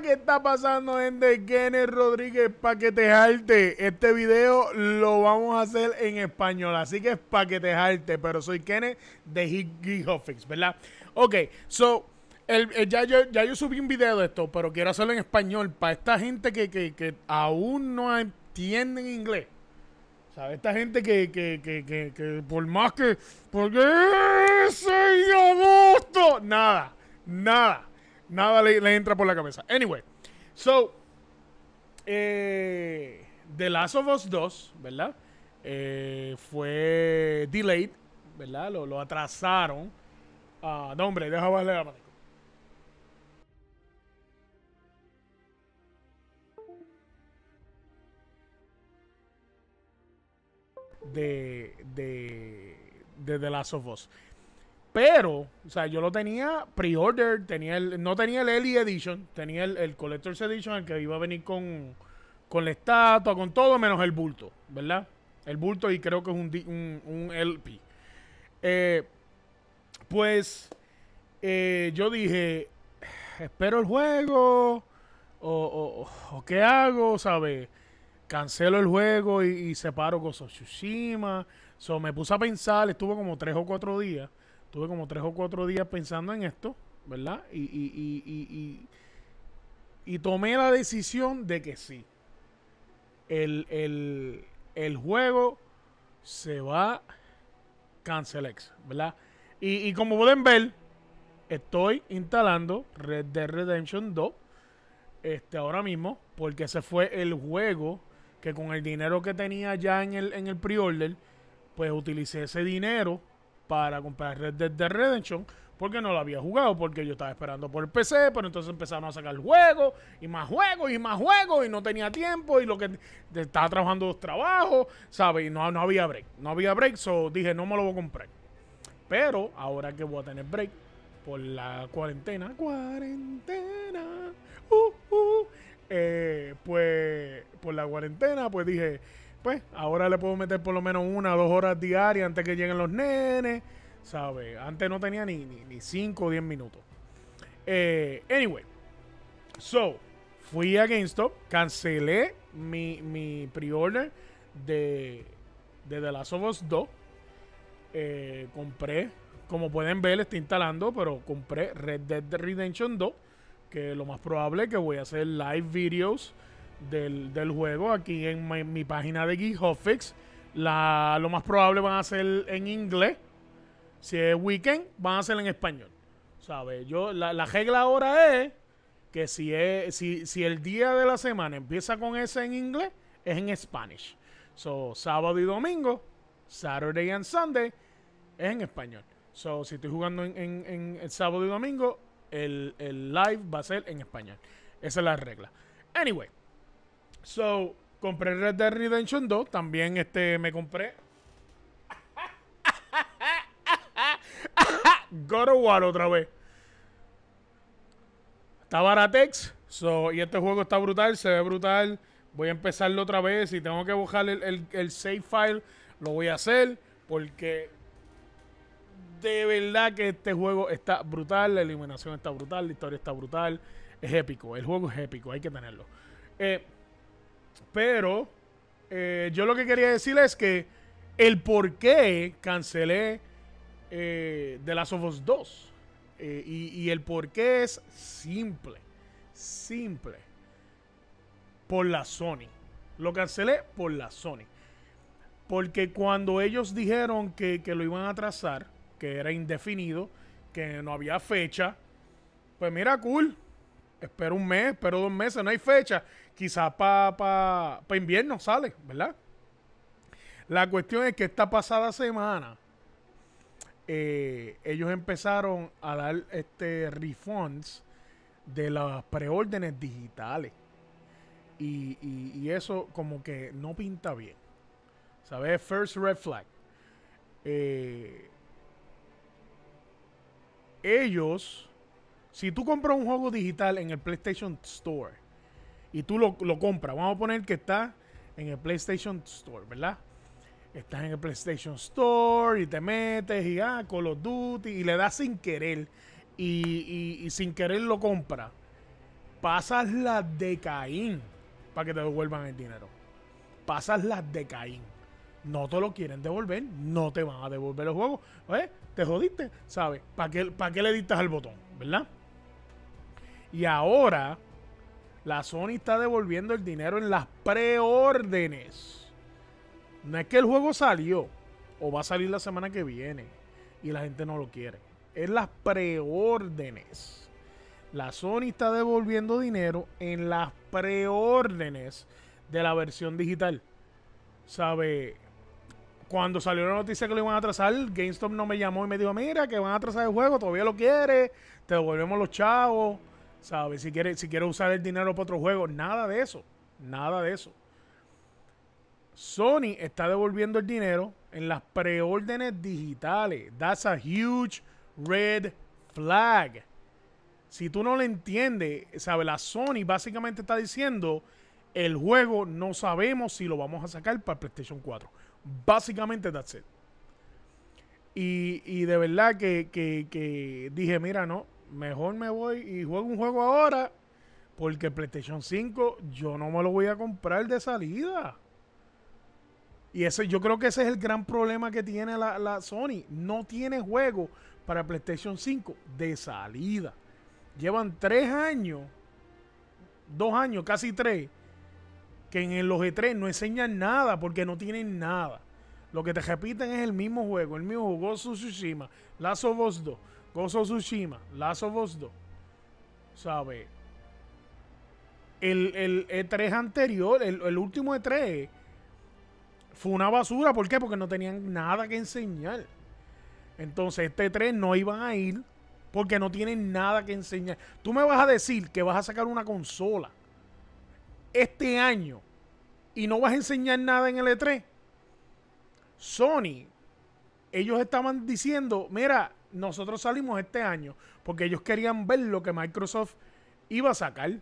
que está pasando, gente? Kenneth Rodríguez, para que te jarte. Este video lo vamos a hacer en español, así que es para que te Pero soy Kenneth de Higgy ¿verdad? Ok, so. Eh, ya, yo, ya yo subí un video de esto, pero quiero hacerlo en español para esta gente que, aún no entienden inglés. ¿Sabes? Esta gente que, que, que, que, por más que. Porque. gusto? agosto! Nada, nada. Nada le, entra por la cabeza. Anyway, so, eh, The Last of Us 2, ¿verdad? Eh, fue delayed, ¿verdad? Lo, atrasaron. Ah, no, hombre, déjame la De, de, de The Last of Us. Pero, o sea, yo lo tenía pre-order, tenía el, no tenía el Ellie Edition, tenía el, el, Collector's Edition, el que iba a venir con, con la estatua, con todo, menos el bulto, ¿verdad? El bulto y creo que es un, un, LP. Eh, pues eh, yo dije, espero el juego, o, o, qué hago, ¿sabes? Cancelo el juego y, y separo con Tsushima. So, me puse a pensar, estuvo como tres o cuatro días tuve como tres o cuatro días pensando en esto, ¿verdad? Y, y, y, y tomé la decisión de que sí. El, juego se va cancelar, ¿verdad? Y, como pueden ver, estoy instalando Red Dead Redemption 2 este, ahora mismo, porque ese fue el juego que con el dinero que tenía ya en el, en el pre-order, pues utilicé ese dinero para comprar Red Dead Redemption porque no lo había jugado, porque yo estaba esperando por el PC, pero entonces empezaron a sacar juegos y más juegos y más juegos y no tenía tiempo y lo que estaba trabajando dos trabajos, ¿sabes? Y no, no había break, no había break, so dije, no me lo voy a comprar. Pero ahora que voy a tener break por la cuarentena, cuarentena, uh, uh, eh, pues por la cuarentena, pues dije, pues ahora le puedo meter por lo menos una o dos horas diarias antes que lleguen los nenes, ¿sabes? Antes no tenía ni, ni, o diez minutos. Eh, anyway, so, fui a GameStop, cancelé mi, mi pre-order de, de The Last of Us 2. Eh, compré, como pueden ver, le estoy instalando, pero compré Red Dead Redemption 2, que lo más probable es que voy a hacer live videos del, juego aquí en mi, página de GeekHotFix. La, lo más probable van a ser en inglés. Si es weekend, van a ser en español. ¿Sabes? Yo, la, regla ahora es que si, es, si, el día de la semana empieza con ese en inglés, es en Spanish. So, sábado y domingo, Saturday and Sunday, es en español. So, si estoy jugando en, el sábado y domingo, el, el live va a ser en español. Esa es la regla. Anyway, So, compré Red Dead Redemption 2. También este, me compré. God of War otra vez. Está Baratex. So, y este juego está brutal, se ve brutal. Voy a empezarlo otra vez. Si tengo que buscar el, el, save file, lo voy a hacer. Porque de verdad que este juego está brutal, la eliminación está brutal, la historia está brutal, es épico, el juego es épico, hay que tenerlo. Eh, pero eh, yo lo que quería decirles es que el por qué cancelé eh, The Last of Us 2. Eh, y, el por qué es simple. Simple. Por la Sony. Lo cancelé por la Sony. Porque cuando ellos dijeron que, que lo iban a trazar, que era indefinido, que no había fecha, pues mira, cool. Espero un mes, espero dos meses, no hay fecha quizás para pa, invierno sale, ¿verdad? La cuestión es que esta pasada semana eh, ellos empezaron a dar este refunds de las preórdenes digitales. Y, eso como que no pinta bien. ¿Sabes? First red flag. Eh, ellos, si tú compras un juego digital en el PlayStation Store, y tú lo, compras. Vamos a poner que está en el PlayStation Store, ¿verdad? Estás en el PlayStation Store y te metes y ah, Call of Duty y le das sin querer y, sin querer lo compras. Pasas la de Caín para que te devuelvan el dinero. Pasas las de Caín. No te lo quieren devolver, no te van a devolver el juego. Oye, ¿Eh? te jodiste, ¿sabes? ¿Para qué, ¿Para qué le diste al botón, verdad? Y ahora la Sony está devolviendo el dinero en las preórdenes. No es que el juego salió o va a salir la semana que viene y la gente no lo quiere. Es las preórdenes. La Sony está devolviendo dinero en las preórdenes de la versión digital. ¿Sabe? Cuando salió la noticia que lo iban a atrasar, GameStop no me llamó y me dijo, mira, que van a atrasar el juego, todavía lo quiere, te devolvemos los chavos. ¿Sabes? Si quiere, si usar el dinero para otro juego, nada de eso. Nada de eso. Sony está devolviendo el dinero en las preórdenes digitales. That's a huge red flag. Si tú no lo entiendes, ¿sabes? La Sony básicamente está diciendo, el juego no sabemos si lo vamos a sacar para PlayStation 4. Básicamente, that's it. Y, de verdad que dije, mira, no, mejor me voy y juego un juego ahora porque PlayStation 5 yo no me lo voy a comprar de salida. Y eso, yo creo que ese es el gran problema que tiene la, Sony. No tiene juego para PlayStation 5 de salida. Llevan tres años, dos años, casi tres, que en los E3 no enseñan nada porque no tienen nada. Lo que te repiten es el mismo juego, el mismo jugó Tsushima, Lazo of 2. Gozo Tsushima, Last of 2, ¿sabes? El, el, E3 anterior, el, último E3, fue una basura. ¿Por qué? Porque no tenían nada que enseñar. Entonces, este e 3 no iban a ir porque no tienen nada que enseñar. Tú me vas a decir que vas a sacar una consola este año y no vas a enseñar nada en el E3. Sony, ellos estaban diciendo, mira, nosotros salimos este año porque ellos querían ver lo que Microsoft iba a sacar.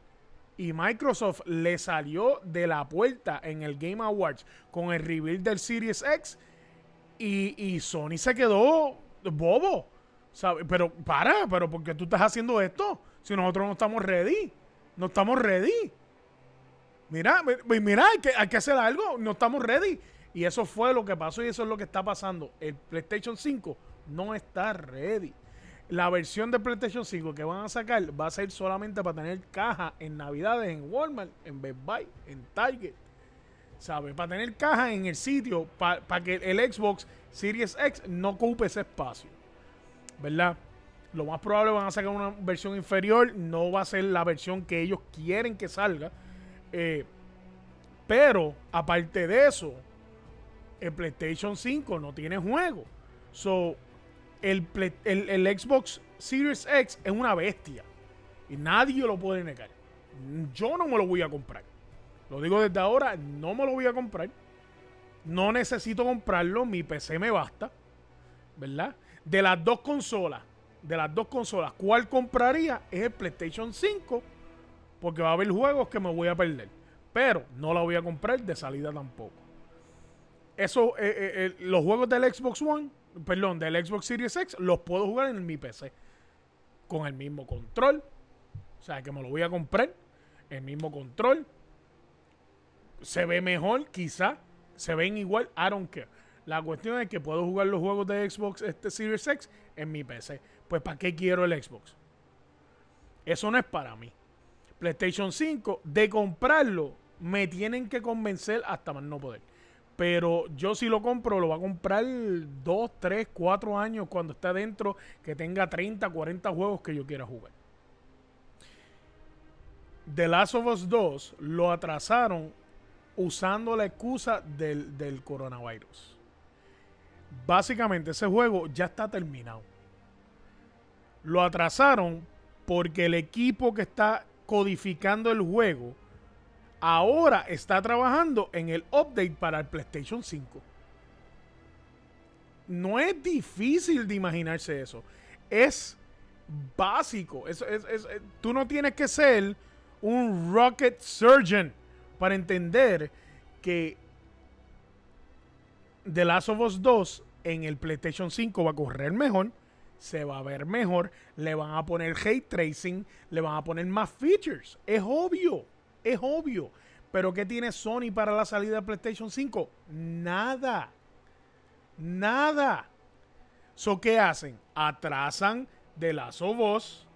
Y Microsoft le salió de la puerta en el Game Awards con el reveal del Series X. Y, Sony se quedó bobo. Pero para, pero ¿por qué tú estás haciendo esto? Si nosotros no estamos ready. No estamos ready. Mira, mira, hay que hacer algo. No estamos ready. Y eso fue lo que pasó y eso es lo que está pasando. El PlayStation 5 no está ready. La versión de PlayStation 5 que van a sacar va a ser solamente para tener caja en Navidades, en Walmart, en Best Buy, en Target. ¿Sabes? Para tener caja en el sitio, para que el Xbox Series X no ocupe ese espacio. ¿Verdad? Lo más probable van a sacar una versión inferior, no va a ser la versión que ellos quieren que salga. Eh, pero, aparte de eso, el PlayStation 5 no tiene juego. So, el, Xbox Series X es una bestia. Y nadie lo puede negar. Yo no me lo voy a comprar. Lo digo desde ahora, no me lo voy a comprar. No necesito comprarlo, mi PC me basta. ¿Verdad? De las dos consolas, de las dos consolas, ¿cuál compraría? Es el PlayStation 5, porque va a haber juegos que me voy a perder. Pero no la voy a comprar de salida tampoco. Eso, eh, eh, eh, los juegos del Xbox One perdón, del Xbox Series X, los puedo jugar en mi PC. Con el mismo control. O sea, que me lo voy a comprar. El mismo control. Se ve mejor, quizá. Se ven igual, I don't care. La cuestión es que puedo jugar los juegos de Xbox este Series X en mi PC. Pues ¿para qué quiero el Xbox? Eso no es para mí. PlayStation 5, de comprarlo, me tienen que convencer hasta más no poder pero yo si lo compro, lo va a comprar 2, 3, 4 años cuando esté adentro que tenga 30, 40 juegos que yo quiera jugar. The Last of Us 2 lo atrasaron usando la excusa del, del coronavirus. Básicamente ese juego ya está terminado. Lo atrasaron porque el equipo que está codificando el juego ahora está trabajando en el update para el PlayStation 5. No es difícil de imaginarse eso. Es básico. Eh, tú no tienes que ser un rocket surgeon para entender que The Last of Us 2 en el PlayStation 5 va a correr mejor, se va a ver mejor, le van a poner hate tracing, le van a poner más features. Es obvio. Es obvio. Pero ¿qué tiene Sony para la salida de PlayStation 5? Nada. Nada. So, ¿qué hacen? Atrasan de la voz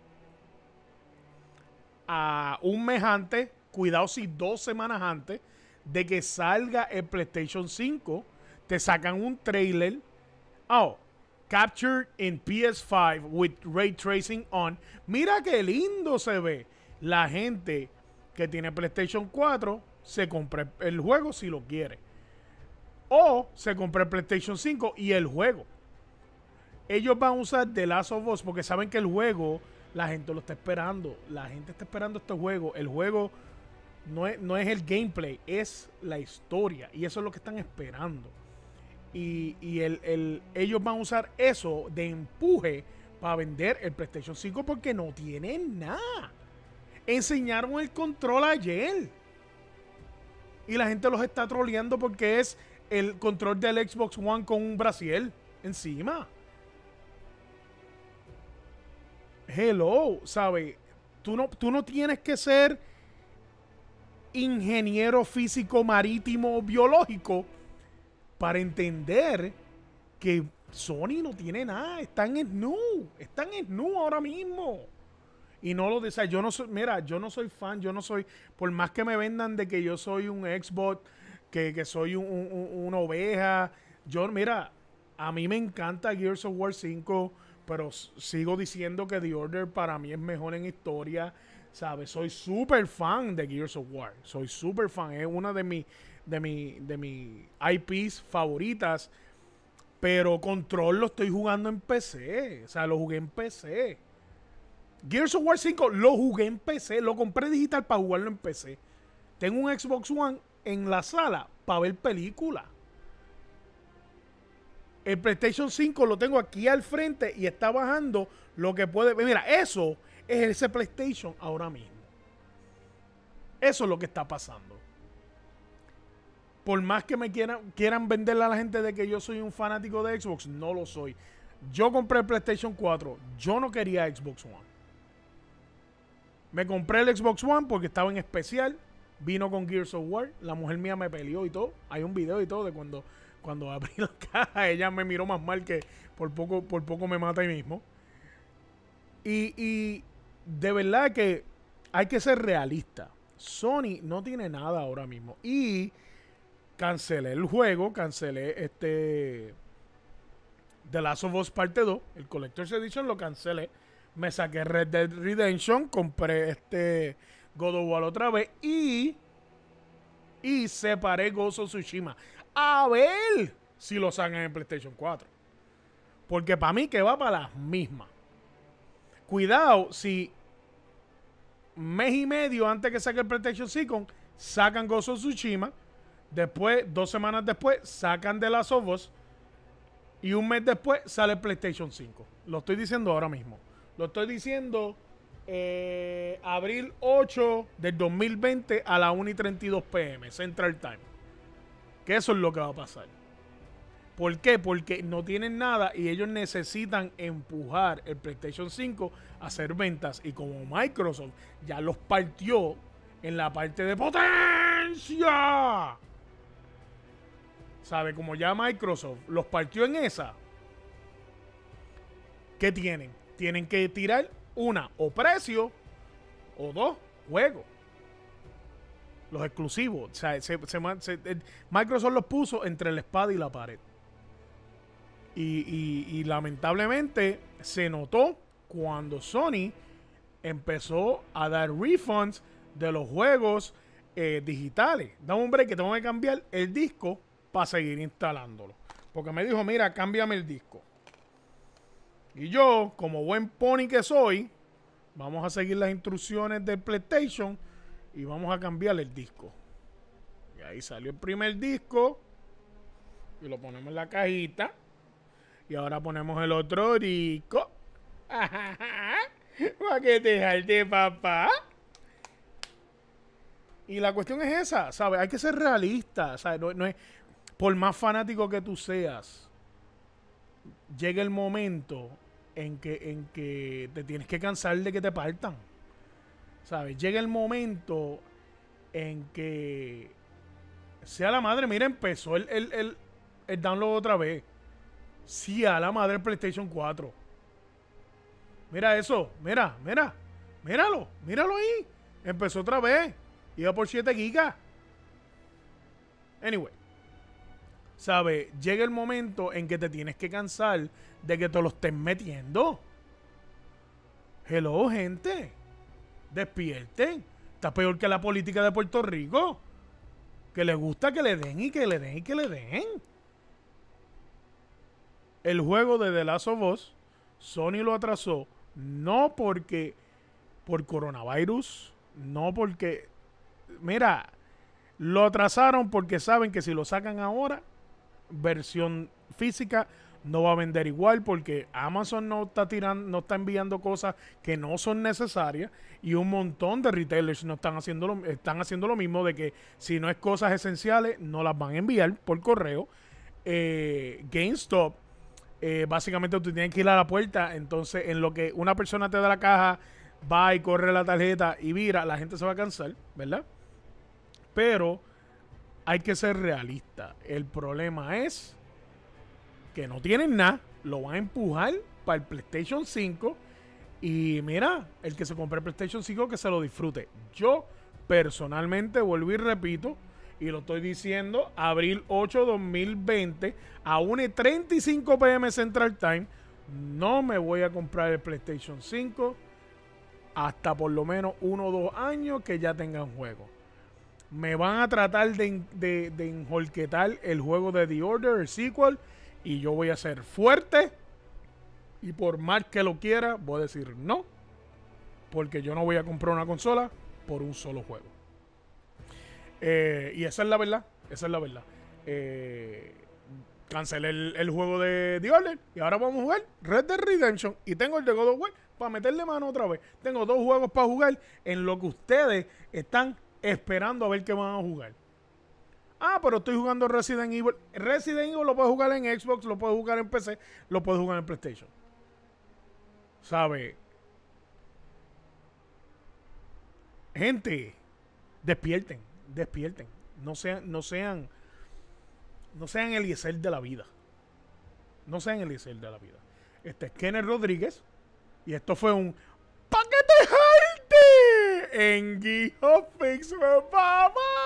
a un mes antes, cuidado si dos semanas antes de que salga el PlayStation 5, te sacan un trailer. Oh, captured in PS5 with ray tracing on. Mira qué lindo se ve. La gente que tiene PlayStation 4 se compre el juego si lo quiere. O se compre el PlayStation 5 y el juego. Ellos van a usar The Last of Us porque saben que el juego, la gente lo está esperando. La gente está esperando este juego. El juego no es, el gameplay, es la historia. Y eso es lo que están esperando. Y, ellos van a usar eso de empuje para vender el PlayStation 5 porque no tienen nada enseñaron el control ayer. Y la gente los está troleando porque es el control del Xbox One con un brasil encima. Hello, ¿sabes? Tú no, tú no tienes que ser ingeniero físico marítimo biológico para entender que Sony no tiene nada. Están en SNU. Están en SNU ahora mismo y no lo deseas. Yo no soy, mira, yo no soy fan, yo no soy, por más que me vendan de que yo soy un Xbox, que, que soy un, una oveja, yo, mira, a mí me encanta Gears of War 5, pero sigo diciendo que The Order para mí es mejor en historia, ¿sabes? Soy súper fan de Gears of War, soy súper fan, es una de mis de mi, de mi IPs favoritas, pero Control lo estoy jugando en PC, o sea, lo jugué en PC. Gears of War 5 lo jugué en PC, lo compré digital para jugarlo en PC. Tengo un Xbox One en la sala para ver películas. El PlayStation 5 lo tengo aquí al frente y está bajando lo que puede Mira, eso es ese PlayStation ahora mismo. Eso es lo que está pasando. Por más que me quieran, quieran venderle a la gente de que yo soy un fanático de Xbox, no lo soy. Yo compré el PlayStation 4, yo no quería Xbox One. Me compré el Xbox One porque estaba en especial. Vino con Gears of War. La mujer mía me peleó y todo. Hay un video y todo de cuando, cuando abrí la caja. Ella me miró más mal que por poco, por poco me mata ahí mismo. Y, de verdad que hay que ser realista. Sony no tiene nada ahora mismo. Y cancelé el juego, cancelé este The Last of Us Parte 2, el Collector's Edition lo cancelé me saqué Red Dead Redemption, compré este God of War otra vez y y separé Gozo Tsushima. A ver si lo sacan en PlayStation 4. Porque para mí que va para las mismas. Cuidado si mes y medio antes que saque el PlayStation 5 sacan Gozo Tsushima, después dos semanas después sacan de las Us y un mes después sale PlayStation 5. Lo estoy diciendo ahora mismo. Lo estoy diciendo eh, abril 8 del 2020 a la 1 y 32 pm, Central Time. Que eso es lo que va a pasar. ¿Por qué? Porque no tienen nada y ellos necesitan empujar el PlayStation 5 a hacer ventas. Y como Microsoft ya los partió en la parte de potencia. ¿Sabe? Como ya Microsoft los partió en esa. ¿Qué tienen? tienen que tirar una o precio o dos juegos. Los exclusivos. Eh, Microsoft los puso entre la espada y la pared. Y, lamentablemente se notó cuando Sony empezó a dar refunds de los juegos eh, digitales. Dame un break que tengo que cambiar el disco para seguir instalándolo. Porque me dijo, mira, cámbiame el disco. Y yo, como buen pony que soy, vamos a seguir las instrucciones del PlayStation y vamos a cambiarle el disco. Y ahí salió el primer disco y lo ponemos en la cajita. Y ahora ponemos el otro disco. Para que dejarte, papá. Y la cuestión es esa, ¿sabes? Hay que ser realista, ¿sabes? es, por más fanático que tú seas, llega el momento en que, en que te tienes que cansar de que te partan. ¿Sabes? Llega el momento en que sea la madre, mira, empezó el, el, download otra vez. Sí, a la madre El PlayStation 4. Mira eso, mira, mira, míralo, míralo ahí. Empezó otra vez. Iba por 7 gigas. Anyway. ¿Sabes? Llega el momento en que te tienes que cansar de que te lo estén metiendo. Hello, gente. Despierten. Está peor que la política de Puerto Rico. Que le gusta que le den y que le den y que le den. El juego de The Last of Sony lo atrasó. No porque. Por coronavirus. No porque. Mira. Lo atrasaron porque saben que si lo sacan ahora, versión física no va a vender igual porque Amazon no está tirando, no está enviando cosas que no son necesarias y un montón de retailers no están haciendo lo, están haciendo lo mismo de que si no es cosas esenciales no las van a enviar por correo. Eh, GameStop eh, básicamente tú tienes que ir a la puerta, entonces en lo que una persona te da la caja va y corre la tarjeta y vira, la gente se va a cansar, ¿verdad? Pero hay que ser realista. El problema es que no tienen nada, lo van a empujar para el PlayStation 5. Y mira, el que se compre el PlayStation 5 que se lo disfrute. Yo personalmente vuelvo y repito, y lo estoy diciendo, abril 8, 2020, a 1.35 pm Central Time, no me voy a comprar el PlayStation 5 hasta por lo menos uno o dos años que ya tengan juego me van a tratar de, de, enjolquetar el juego de The Order, el sequel, y yo voy a ser fuerte. Y por más que lo quiera, voy a decir no, porque yo no voy a comprar una consola por un solo juego. Eh, y esa es la verdad, esa es la verdad. Eh, cancelé el, el, juego de The Order y ahora vamos a jugar Red Dead Redemption y tengo el de God of War para meterle mano otra vez. Tengo dos juegos para jugar en lo que ustedes están esperando a ver qué van a jugar. Ah, pero estoy jugando Resident Evil. Resident Evil lo puedes jugar en Xbox, lo puedes jugar en PC, lo puedes jugar en PlayStation. ¿Sabe? Gente, despierten, despierten. No sean, no sean, no sean el de la vida. No sean el el de la vida. Este es Kenneth Rodríguez. Y esto fue un paquete. Engie Huffings for Baba.